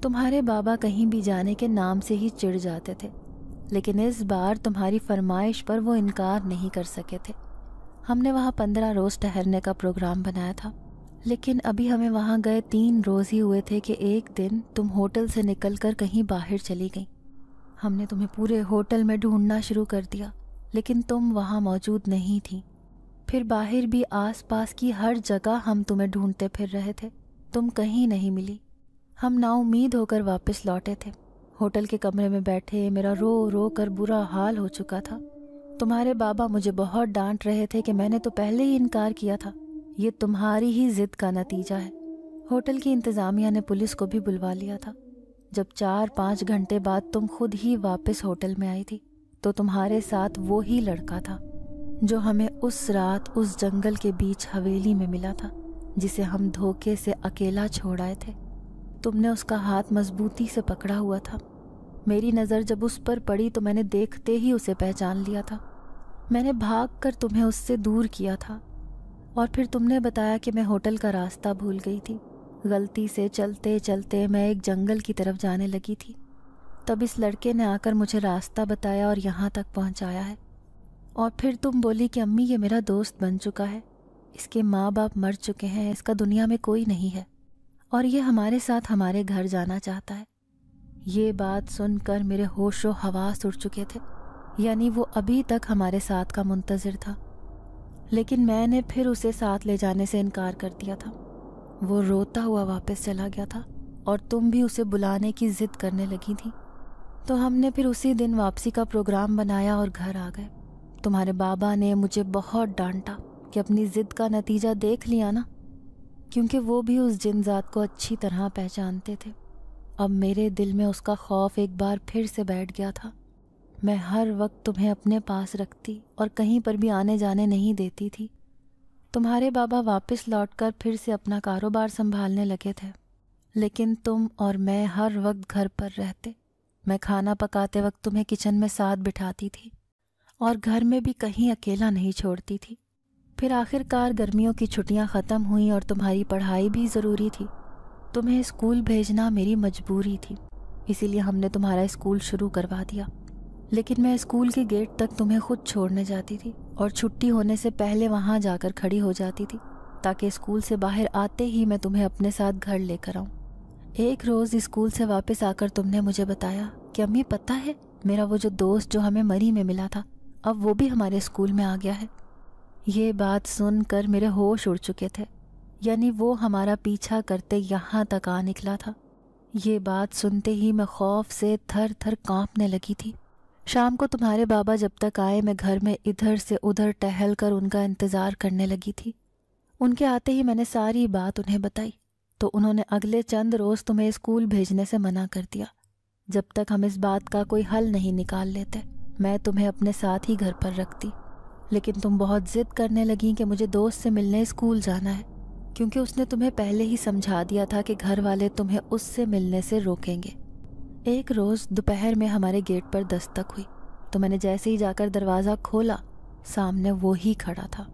S1: तुम्हारे बाबा कहीं भी जाने के नाम से ही चिढ़ जाते थे लेकिन इस बार तुम्हारी फरमाइश पर वो इनकार नहीं कर सके थे हमने वहाँ पंद्रह रोज़ ठहरने का प्रोग्राम बनाया था लेकिन अभी हमें वहाँ गए तीन रोज़ ही हुए थे कि एक दिन तुम होटल से निकल कर कहीं बाहर चली गई हमने तुम्हें पूरे होटल में ढूंढना शुरू कर दिया लेकिन तुम वहाँ मौजूद नहीं थी फिर बाहर भी आसपास की हर जगह हम तुम्हें ढूंढते फिर रहे थे तुम कहीं नहीं मिली हम नाउमीद होकर वापस लौटे थे होटल के कमरे में बैठे मेरा रो रो कर बुरा हाल हो चुका था तुम्हारे बाबा मुझे बहुत डांट रहे थे कि मैंने तो पहले ही इनकार किया था ये तुम्हारी ही जिद का नतीजा है होटल की इंतज़ामिया ने पुलिस को भी बुलवा लिया था जब चार पाँच घंटे बाद तुम खुद ही वापस होटल में आई थी तो तुम्हारे साथ वो ही लड़का था जो हमें उस रात उस जंगल के बीच हवेली में मिला था जिसे हम धोखे से अकेला छोड़ आए थे तुमने उसका हाथ मजबूती से पकड़ा हुआ था मेरी नज़र जब उस पर पड़ी तो मैंने देखते ही उसे पहचान लिया था मैंने भाग कर तुम्हें उससे दूर किया था और फिर तुमने बताया कि मैं होटल का रास्ता भूल गई थी गलती से चलते चलते मैं एक जंगल की तरफ जाने लगी थी तब इस लड़के ने आकर मुझे रास्ता बताया और यहाँ तक पहुँचाया है और फिर तुम बोली कि अम्मी ये मेरा दोस्त बन चुका है इसके माँ बाप मर चुके हैं इसका दुनिया में कोई नहीं है और ये हमारे साथ हमारे घर जाना चाहता है ये बात सुनकर मेरे होशो हवास उड़ चुके थे यानी वो अभी तक हमारे साथ का मुंतज़र था लेकिन मैंने फिर उसे साथ ले जाने से इनकार कर दिया था वो रोता हुआ वापस चला गया था और तुम भी उसे बुलाने की ज़िद करने लगी थी तो हमने फिर उसी दिन वापसी का प्रोग्राम बनाया और घर आ गए तुम्हारे बाबा ने मुझे बहुत डांटा कि अपनी ज़िद का नतीजा देख लिया ना क्योंकि वो भी उस जात को अच्छी तरह पहचानते थे अब मेरे दिल में उसका खौफ एक बार फिर से बैठ गया था मैं हर वक्त तुम्हें अपने पास रखती और कहीं पर भी आने जाने नहीं देती थी तुम्हारे बाबा वापस लौटकर फिर से अपना कारोबार संभालने लगे थे लेकिन तुम और मैं हर वक्त घर पर रहते मैं खाना पकाते वक्त तुम्हें किचन में साथ बिठाती थी और घर में भी कहीं अकेला नहीं छोड़ती थी फिर आखिरकार गर्मियों की छुट्टियां ख़त्म हुई और तुम्हारी पढ़ाई भी ज़रूरी थी तुम्हें स्कूल भेजना मेरी मजबूरी थी इसीलिए हमने तुम्हारा स्कूल शुरू करवा दिया लेकिन मैं स्कूल के गेट तक तुम्हें खुद छोड़ने जाती थी और छुट्टी होने से पहले वहाँ जाकर खड़ी हो जाती थी ताकि स्कूल से बाहर आते ही मैं तुम्हें अपने साथ घर लेकर आऊँ एक रोज़ स्कूल से वापस आकर तुमने मुझे बताया कि अम्मी पता है मेरा वो जो दोस्त जो हमें मरी में मिला था अब वो भी हमारे स्कूल में आ गया है ये बात सुनकर मेरे होश उड़ चुके थे यानी वो हमारा पीछा करते यहाँ तक आ निकला था ये बात सुनते ही मैं खौफ से थर थर कांपने लगी थी शाम को तुम्हारे बाबा जब तक आए मैं घर में इधर से उधर टहल कर उनका इंतज़ार करने लगी थी उनके आते ही मैंने सारी बात उन्हें बताई तो उन्होंने अगले चंद रोज़ तुम्हें स्कूल भेजने से मना कर दिया जब तक हम इस बात का कोई हल नहीं निकाल लेते मैं तुम्हें अपने साथ ही घर पर रखती लेकिन तुम बहुत ज़िद करने लगी कि मुझे दोस्त से मिलने स्कूल जाना है क्योंकि उसने तुम्हें पहले ही समझा दिया था कि घर वाले तुम्हें उससे मिलने से रोकेंगे एक रोज़ दोपहर में हमारे गेट पर दस्तक हुई तो मैंने जैसे ही जाकर दरवाज़ा खोला सामने वो ही खड़ा था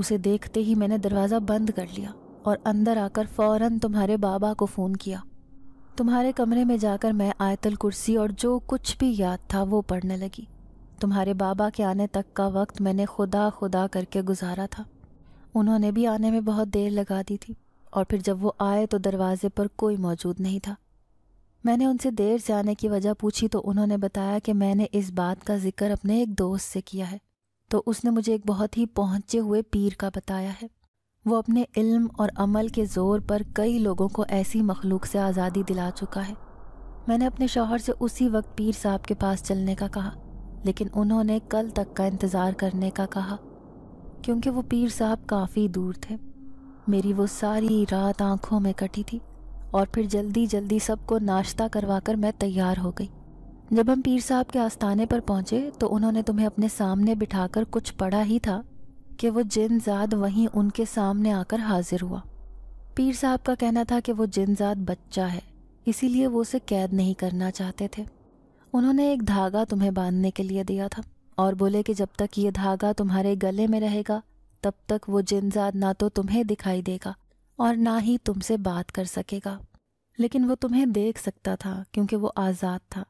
S1: उसे देखते ही मैंने दरवाज़ा बंद कर लिया और अंदर आकर फौरन तुम्हारे बाबा को फ़ोन किया तुम्हारे कमरे में जाकर मैं आयतल कुर्सी और जो कुछ भी याद था वो पढ़ने लगी तुम्हारे बाबा के आने तक का वक्त मैंने खुदा खुदा करके गुजारा था उन्होंने भी आने में बहुत देर लगा दी थी और फिर जब वो आए तो दरवाजे पर कोई मौजूद नहीं था मैंने उनसे देर से आने की वजह पूछी तो उन्होंने बताया कि मैंने इस बात का जिक्र अपने एक दोस्त से किया है तो उसने मुझे एक बहुत ही पहुंचे हुए पीर का बताया है वो अपने इल्म और अमल के ज़ोर पर कई लोगों को ऐसी मखलूक से आज़ादी दिला चुका है मैंने अपने शोहर से उसी वक्त पीर साहब के पास चलने का कहा लेकिन उन्होंने कल तक का इंतज़ार करने का कहा क्योंकि वो पीर साहब काफ़ी दूर थे मेरी वो सारी रात आंखों में कटी थी और फिर जल्दी जल्दी सबको नाश्ता करवा कर मैं तैयार हो गई जब हम पीर साहब के आस्थाने पर पहुंचे तो उन्होंने तुम्हें अपने सामने बिठाकर कुछ पढ़ा ही था कि वो जिनजाद वहीं उनके सामने आकर हाजिर हुआ पीर साहब का कहना था कि वो जिनजाद बच्चा है इसीलिए वो उसे कैद नहीं करना चाहते थे उन्होंने एक धागा तुम्हें बांधने के लिए दिया था और बोले कि जब तक ये धागा तुम्हारे गले में रहेगा तब तक वो जिनजाद ना तो तुम्हें दिखाई देगा और ना ही तुमसे बात कर सकेगा लेकिन वो तुम्हें देख सकता था क्योंकि वो आज़ाद था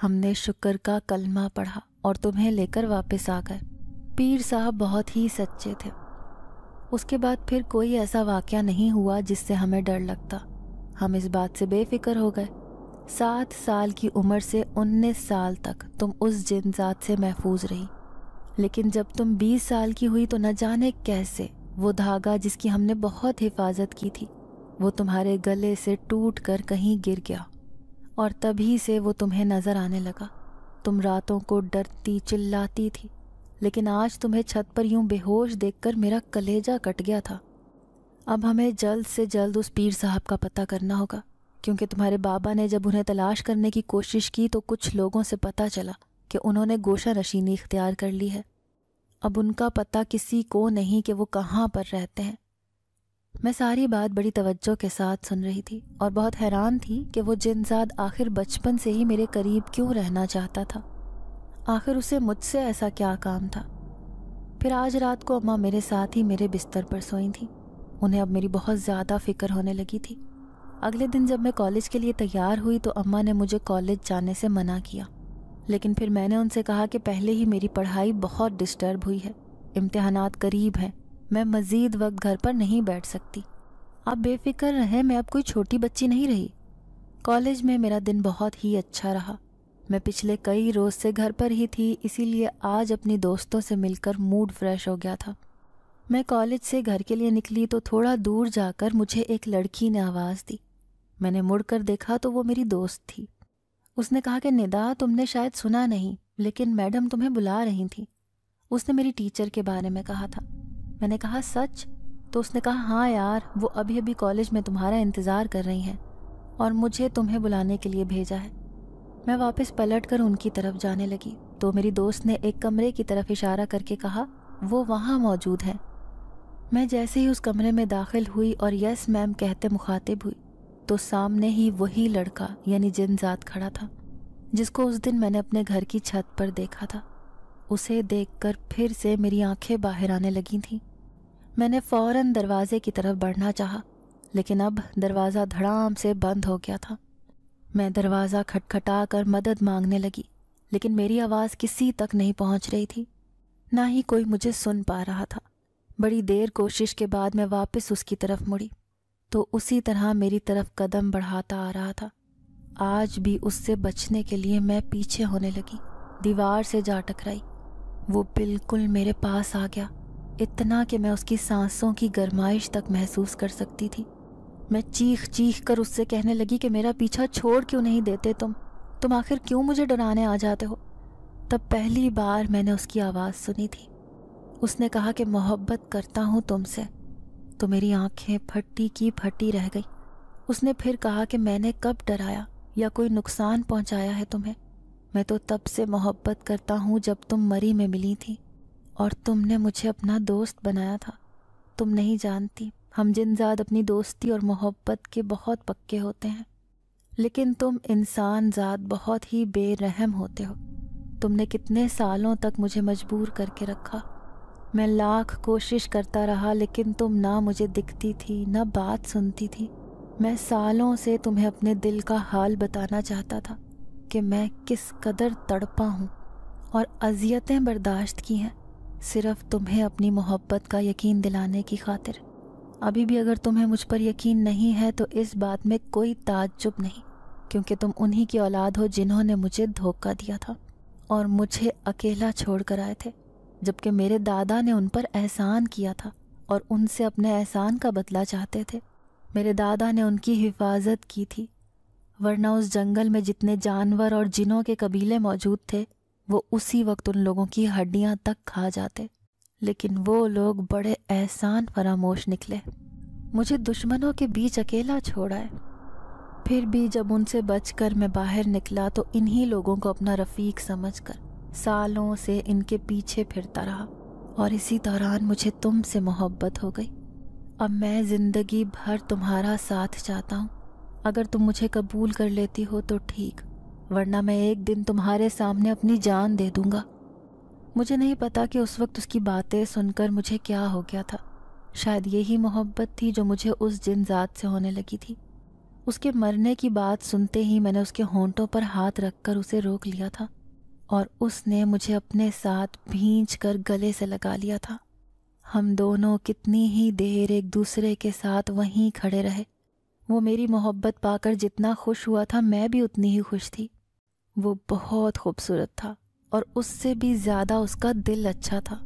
S1: हमने शुक्र का कलमा पढ़ा और तुम्हें लेकर वापस आ गए पीर साहब बहुत ही सच्चे थे उसके बाद फिर कोई ऐसा वाक़ नहीं हुआ जिससे हमें डर लगता हम इस बात से बेफिक्र हो गए सात साल की उम्र से उन्नीस साल तक तुम उस जिनजात से महफूज रही लेकिन जब तुम बीस साल की हुई तो न जाने कैसे वो धागा जिसकी हमने बहुत हिफाजत की थी वो तुम्हारे गले से टूट कर कहीं गिर गया और तभी से वो तुम्हें नज़र आने लगा तुम रातों को डरती चिल्लाती थी लेकिन आज तुम्हें छत पर यूं बेहोश देखकर मेरा कलेजा कट गया था अब हमें जल्द से जल्द उस पीर साहब का पता करना होगा क्योंकि तुम्हारे बाबा ने जब उन्हें तलाश करने की कोशिश की तो कुछ लोगों से पता चला कि उन्होंने गोशा नशीनी इख्तियार कर ली है अब उनका पता किसी को नहीं कि वो कहाँ पर रहते हैं मैं सारी बात बड़ी तवज्जो के साथ सुन रही थी और बहुत हैरान थी कि वो जिनजाद आखिर बचपन से ही मेरे करीब क्यों रहना चाहता था आखिर उसे मुझसे ऐसा क्या काम था फिर आज रात को अम्मा मेरे साथ ही मेरे बिस्तर पर सोई थी उन्हें अब मेरी बहुत ज़्यादा फिक्र होने लगी थी अगले दिन जब मैं कॉलेज के लिए तैयार हुई तो अम्मा ने मुझे कॉलेज जाने से मना किया लेकिन फिर मैंने उनसे कहा कि पहले ही मेरी पढ़ाई बहुत डिस्टर्ब हुई है इम्तहान करीब हैं मैं मज़ीद वक्त घर पर नहीं बैठ सकती आप बेफिक्र रहें मैं अब कोई छोटी बच्ची नहीं रही कॉलेज में मेरा दिन बहुत ही अच्छा रहा मैं पिछले कई रोज़ से घर पर ही थी इसीलिए आज अपनी दोस्तों से मिलकर मूड फ्रेश हो गया था मैं कॉलेज से घर के लिए निकली तो थोड़ा दूर जाकर मुझे एक लड़की ने आवाज़ दी मैंने मुड़कर देखा तो वो मेरी दोस्त थी उसने कहा कि निदा तुमने शायद सुना नहीं लेकिन मैडम तुम्हें बुला रही थी उसने मेरी टीचर के बारे में कहा था मैंने कहा सच तो उसने कहा हाँ यार वो अभी अभी कॉलेज में तुम्हारा इंतज़ार कर रही हैं और मुझे तुम्हें बुलाने के लिए भेजा है मैं वापस पलट कर उनकी तरफ जाने लगी तो मेरी दोस्त ने एक कमरे की तरफ इशारा करके कहा वो वहाँ मौजूद है मैं जैसे ही उस कमरे में दाखिल हुई और यस मैम कहते मुखातिब हुई तो सामने ही वही लड़का यानी जिनजात खड़ा था जिसको उस दिन मैंने अपने घर की छत पर देखा था उसे देखकर फिर से मेरी आंखें बाहर आने लगी थीं मैंने फौरन दरवाजे की तरफ बढ़ना चाहा लेकिन अब दरवाज़ा धड़ाम से बंद हो गया था मैं दरवाज़ा खटखटा कर मदद मांगने लगी लेकिन मेरी आवाज़ किसी तक नहीं पहुंच रही थी ना ही कोई मुझे सुन पा रहा था बड़ी देर कोशिश के बाद मैं वापस उसकी तरफ मुड़ी तो उसी तरह मेरी तरफ कदम बढ़ाता आ रहा था आज भी उससे बचने के लिए मैं पीछे होने लगी दीवार से जा टकराई वो बिल्कुल मेरे पास आ गया इतना कि मैं उसकी सांसों की गर्माइश तक महसूस कर सकती थी मैं चीख चीख कर उससे कहने लगी कि मेरा पीछा छोड़ क्यों नहीं देते तुम तुम आखिर क्यों मुझे डराने आ जाते हो तब पहली बार मैंने उसकी आवाज़ सुनी थी उसने कहा कि मोहब्बत करता हूँ तुमसे तो मेरी आंखें फटी की फटी रह गई उसने फिर कहा कि मैंने कब डराया या कोई नुकसान पहुंचाया है तुम्हें मैं तो तब से मोहब्बत करता हूँ जब तुम मरी में मिली थी और तुमने मुझे अपना दोस्त बनाया था तुम नहीं जानती हम जिनजाद अपनी दोस्ती और मोहब्बत के बहुत पक्के होते हैं लेकिन तुम इंसान जात बहुत ही बेरहम होते हो तुमने कितने सालों तक मुझे मजबूर करके रखा मैं लाख कोशिश करता रहा लेकिन तुम ना मुझे दिखती थी ना बात सुनती थी मैं सालों से तुम्हें अपने दिल का हाल बताना चाहता था कि मैं किस कदर तड़पा हूँ और अजियतें बर्दाश्त की हैं सिर्फ तुम्हें अपनी मोहब्बत का यकीन दिलाने की खातिर अभी भी अगर तुम्हें मुझ पर यकीन नहीं है तो इस बात में कोई ताज्जुब नहीं क्योंकि तुम उन्हीं की औलाद हो जिन्होंने मुझे धोखा दिया था और मुझे अकेला छोड़ कर आए थे जबकि मेरे दादा ने उन पर एहसान किया था और उनसे अपने एहसान का बदला चाहते थे मेरे दादा ने उनकी हिफाजत की थी वरना उस जंगल में जितने जानवर और जिनों के कबीले मौजूद थे वो उसी वक्त उन लोगों की हड्डियां तक खा जाते लेकिन वो लोग बड़े एहसान फरामोश निकले मुझे दुश्मनों के बीच अकेला छोड़ा है फिर भी जब उनसे बचकर मैं बाहर निकला तो इन्हीं लोगों को अपना रफ़ीक समझकर सालों से इनके पीछे फिरता रहा और इसी दौरान मुझे तुम से मोहब्बत हो गई अब मैं ज़िंदगी भर तुम्हारा साथ चाहता हूँ अगर तुम मुझे कबूल कर लेती हो तो ठीक वरना मैं एक दिन तुम्हारे सामने अपनी जान दे दूँगा मुझे नहीं पता कि उस वक्त उसकी बातें सुनकर मुझे क्या हो गया था शायद यही मोहब्बत थी जो मुझे उस जिन जात से होने लगी थी उसके मरने की बात सुनते ही मैंने उसके होंठों पर हाथ रखकर उसे रोक लिया था और उसने मुझे अपने साथ भींच कर गले से लगा लिया था हम दोनों कितनी ही देर एक दूसरे के साथ वहीं खड़े रहे वो मेरी मोहब्बत पाकर जितना खुश हुआ था मैं भी उतनी ही खुश थी वो बहुत खूबसूरत था और उससे भी ज़्यादा उसका दिल अच्छा था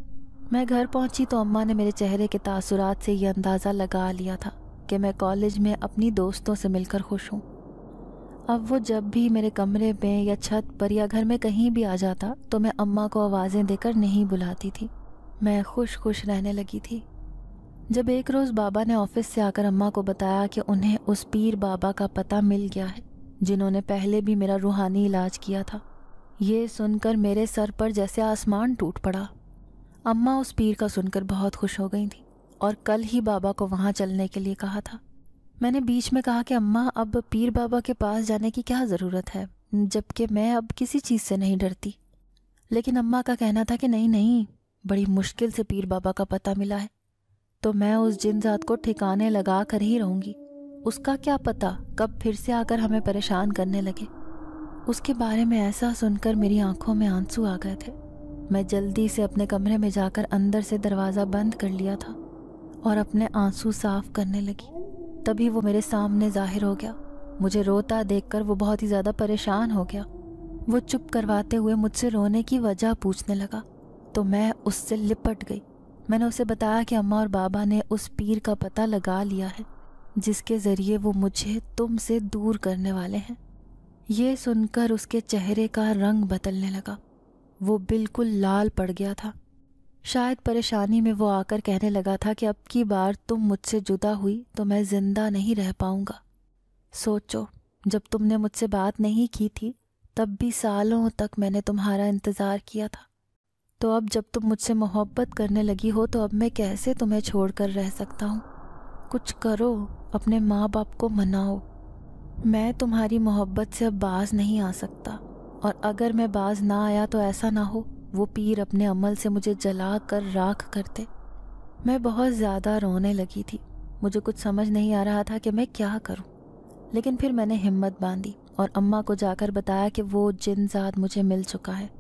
S1: मैं घर पहुंची तो अम्मा ने मेरे चेहरे के तासुरात से ये अंदाज़ा लगा लिया था कि मैं कॉलेज में अपनी दोस्तों से मिलकर खुश हूँ अब वो जब भी मेरे कमरे में या छत पर या घर में कहीं भी आ जाता तो मैं अम्मा को आवाज़ें देकर नहीं बुलाती थी मैं खुश खुश रहने लगी थी जब एक रोज़ बाबा ने ऑफिस से आकर अम्मा को बताया कि उन्हें उस पीर बाबा का पता मिल गया है जिन्होंने पहले भी मेरा रूहानी इलाज किया था ये सुनकर मेरे सर पर जैसे आसमान टूट पड़ा अम्मा उस पीर का सुनकर बहुत खुश हो गई थी और कल ही बाबा को वहाँ चलने के लिए कहा था मैंने बीच में कहा कि अम्मा अब पीर बाबा के पास जाने की क्या ज़रूरत है जबकि मैं अब किसी चीज़ से नहीं डरती लेकिन अम्मा का कहना था कि नहीं नहीं बड़ी मुश्किल से पीर बाबा का पता मिला है तो मैं उस जिनजात को ठिकाने लगा कर ही रहूँगी उसका क्या पता कब फिर से आकर हमें परेशान करने लगे उसके बारे में ऐसा सुनकर मेरी आंखों में आंसू आ गए थे मैं जल्दी से अपने कमरे में जाकर अंदर से दरवाज़ा बंद कर लिया था और अपने आंसू साफ करने लगी तभी वो मेरे सामने जाहिर हो गया मुझे रोता देखकर वो बहुत ही ज़्यादा परेशान हो गया वो चुप करवाते हुए मुझसे रोने की वजह पूछने लगा तो मैं उससे लिपट गई मैंने उसे बताया कि अम्मा और बाबा ने उस पीर का पता लगा लिया है जिसके ज़रिए वो मुझे तुम से दूर करने वाले हैं ये सुनकर उसके चेहरे का रंग बदलने लगा वो बिल्कुल लाल पड़ गया था शायद परेशानी में वो आकर कहने लगा था कि अब की बार तुम मुझसे जुदा हुई तो मैं जिंदा नहीं रह पाऊंगा सोचो जब तुमने मुझसे बात नहीं की थी तब भी सालों तक मैंने तुम्हारा इंतज़ार किया था तो अब जब तुम मुझसे मोहब्बत करने लगी हो तो अब मैं कैसे तुम्हें छोड़कर रह सकता हूँ कुछ करो अपने माँ बाप को मनाओ मैं तुम्हारी मोहब्बत से अब बाज नहीं आ सकता और अगर मैं बाज ना आया तो ऐसा ना हो वो पीर अपने अमल से मुझे जला कर राख करते मैं बहुत ज़्यादा रोने लगी थी मुझे कुछ समझ नहीं आ रहा था कि मैं क्या करूं। लेकिन फिर मैंने हिम्मत बांधी और अम्मा को जाकर बताया कि वो जिन जात मुझे मिल चुका है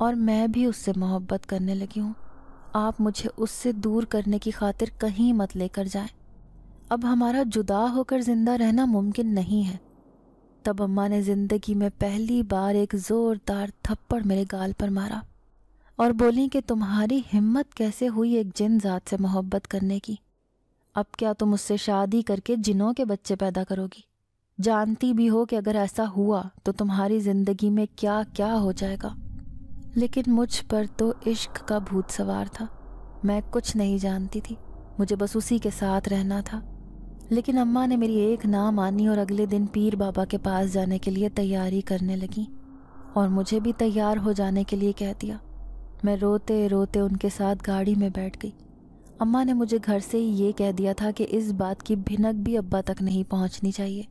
S1: और मैं भी उससे मोहब्बत करने लगी हूँ आप मुझे उससे दूर करने की खातिर कहीं मत लेकर जाएं। अब हमारा जुदा होकर ज़िंदा रहना मुमकिन नहीं है तब अम्मा ने ज़िंदगी में पहली बार एक ज़ोरदार थप्पड़ मेरे गाल पर मारा और बोली कि तुम्हारी हिम्मत कैसे हुई एक जिन जात से मोहब्बत करने की अब क्या तुम उससे शादी करके जिनों के बच्चे पैदा करोगी जानती भी हो कि अगर ऐसा हुआ तो तुम्हारी ज़िंदगी में क्या क्या हो जाएगा लेकिन मुझ पर तो इश्क का भूत सवार था मैं कुछ नहीं जानती थी मुझे बस उसी के साथ रहना था लेकिन अम्मा ने मेरी एक ना मानी और अगले दिन पीर बाबा के पास जाने के लिए तैयारी करने लगी और मुझे भी तैयार हो जाने के लिए कह दिया मैं रोते रोते उनके साथ गाड़ी में बैठ गई अम्मा ने मुझे घर से ही ये कह दिया था कि इस बात की भिनक भी अब्बा तक नहीं पहुंचनी चाहिए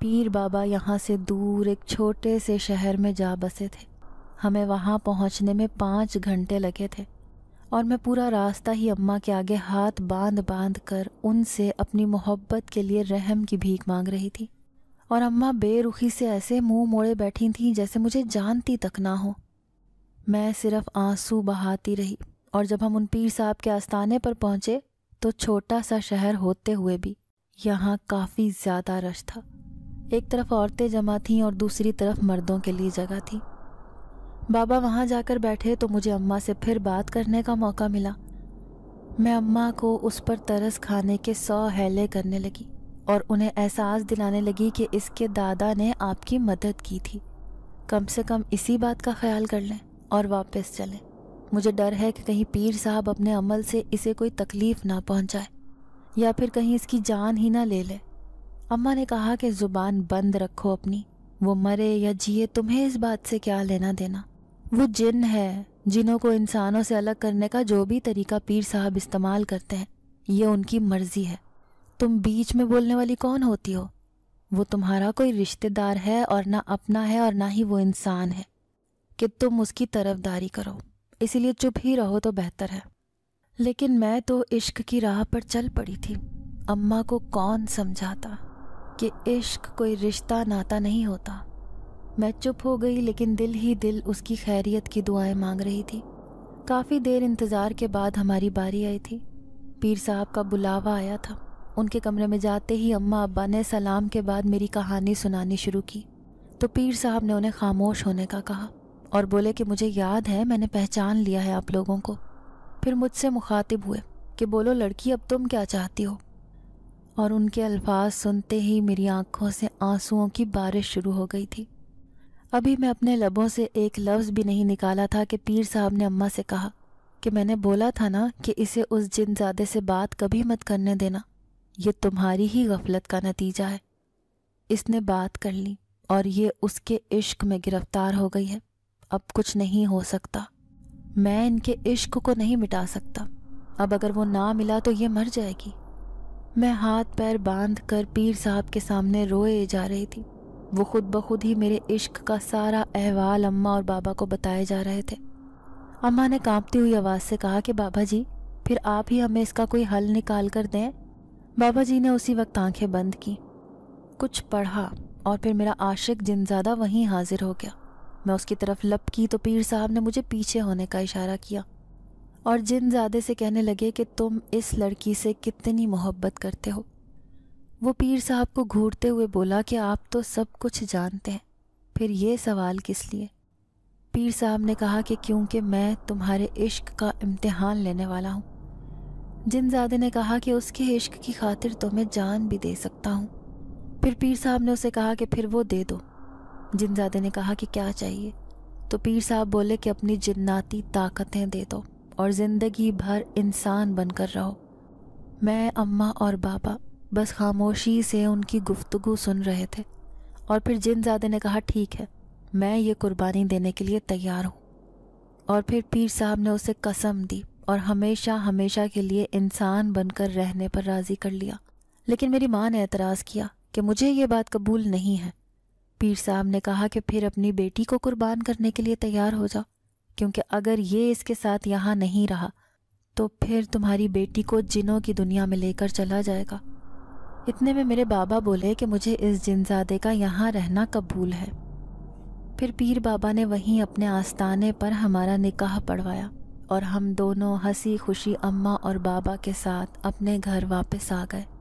S1: पीर बाबा यहाँ से दूर एक छोटे से शहर में जा बसे थे हमें वहाँ पहुँचने में पाँच घंटे लगे थे और मैं पूरा रास्ता ही अम्मा के आगे हाथ बांध बांध कर उनसे अपनी मोहब्बत के लिए रहम की भीख मांग रही थी और अम्मा बेरुखी से ऐसे मुंह मोड़े बैठी थीं जैसे मुझे जानती तक ना हो मैं सिर्फ आंसू बहाती रही और जब हम उन पीर साहब के आस्थाने पर पहुंचे तो छोटा सा शहर होते हुए भी यहाँ काफ़ी ज़्यादा रश था एक तरफ औरतें जमा थीं और दूसरी तरफ मर्दों के लिए जगह थी बाबा वहाँ जाकर बैठे तो मुझे अम्मा से फिर बात करने का मौका मिला मैं अम्मा को उस पर तरस खाने के सौ हैले करने लगी और उन्हें एहसास दिलाने लगी कि इसके दादा ने आपकी मदद की थी कम से कम इसी बात का ख्याल कर लें और वापस चलें मुझे डर है कि कहीं पीर साहब अपने अमल से इसे कोई तकलीफ ना पहुंचाए या फिर कहीं इसकी जान ही ना ले ले अम्मा ने कहा कि ज़ुबान बंद रखो अपनी वो मरे या जिए तुम्हें इस बात से क्या लेना देना वो जिन है जिन्हों को इंसानों से अलग करने का जो भी तरीका पीर साहब इस्तेमाल करते हैं ये उनकी मर्जी है तुम बीच में बोलने वाली कौन होती हो वो तुम्हारा कोई रिश्तेदार है और ना अपना है और ना ही वो इंसान है कि तुम उसकी तरफदारी करो इसीलिए चुप ही रहो तो बेहतर है लेकिन मैं तो इश्क की राह पर चल पड़ी थी अम्मा को कौन समझाता कि इश्क कोई रिश्ता नाता नहीं होता मैं चुप हो गई लेकिन दिल ही दिल उसकी खैरियत की दुआएं मांग रही थी काफ़ी देर इंतज़ार के बाद हमारी बारी आई थी पीर साहब का बुलावा आया था उनके कमरे में जाते ही अम्मा अब्बा ने सलाम के बाद मेरी कहानी सुनानी शुरू की तो पीर साहब ने उन्हें खामोश होने का कहा और बोले कि मुझे याद है मैंने पहचान लिया है आप लोगों को फिर मुझसे मुखातिब हुए कि बोलो लड़की अब तुम क्या चाहती हो और उनके अल्फाज सुनते ही मेरी आंखों से आंसुओं की बारिश शुरू हो गई थी अभी मैं अपने लबों से एक लफ्ज़ भी नहीं निकाला था कि पीर साहब ने अम्मा से कहा कि मैंने बोला था ना कि इसे उस जिनजादे से बात कभी मत करने देना ये तुम्हारी ही गफलत का नतीजा है इसने बात कर ली और ये उसके इश्क में गिरफ्तार हो गई है अब कुछ नहीं हो सकता मैं इनके इश्क को नहीं मिटा सकता अब अगर वो ना मिला तो ये मर जाएगी मैं हाथ पैर बांध कर पीर साहब के सामने रोए जा रही थी वो खुद ब खुद ही मेरे इश्क का सारा अहवाल अम्मा और बाबा को बताए जा रहे थे अम्मा ने कांपती हुई आवाज़ से कहा कि बाबा जी फिर आप ही हमें इसका कोई हल निकाल कर दें बाबा जी ने उसी वक्त आंखें बंद की कुछ पढ़ा और फिर मेरा आशिक जिनजादा वहीं हाजिर हो गया मैं उसकी तरफ लपकी तो पीर साहब ने मुझे पीछे होने का इशारा किया और जिन ज़्यादा से कहने लगे कि तुम इस लड़की से कितनी मोहब्बत करते हो वो पीर साहब को घूरते हुए बोला कि आप तो सब कुछ जानते हैं फिर ये सवाल किस लिए पीर साहब ने कहा कि क्योंकि मैं तुम्हारे इश्क का इम्तहान लेने वाला हूँ जिनजादे ने कहा कि उसके इश्क की खातिर तुम्हें तो जान भी दे सकता हूँ फिर पीर साहब ने उसे कहा कि फिर वो दे दो जिनजादे ने कहा कि क्या चाहिए तो पीर साहब बोले कि अपनी जिन्नाती ताकतें दे दो और ज़िंदगी भर इंसान बनकर रहो मैं अम्मा और बाबा बस खामोशी से उनकी गुफ्तगु सुन रहे थे और फिर जिनजादे ने कहा ठीक है मैं ये कुर्बानी देने के लिए तैयार हूँ और फिर पीर साहब ने उसे कसम दी और हमेशा हमेशा के लिए इंसान बनकर रहने पर राज़ी कर लिया लेकिन मेरी माँ ने एतराज़ किया कि मुझे ये बात कबूल नहीं है पीर साहब ने कहा कि फिर अपनी बेटी को कुर्बान करने के लिए तैयार हो जाओ क्योंकि अगर ये इसके साथ यहाँ नहीं रहा तो फिर तुम्हारी बेटी को जिनों की दुनिया में लेकर चला जाएगा इतने में मेरे बाबा बोले कि मुझे इस जिनजादे का यहाँ रहना कबूल है फिर पीर बाबा ने वहीं अपने आस्ताने पर हमारा निकाह पढ़वाया और हम दोनों हंसी खुशी अम्मा और बाबा के साथ अपने घर वापस आ गए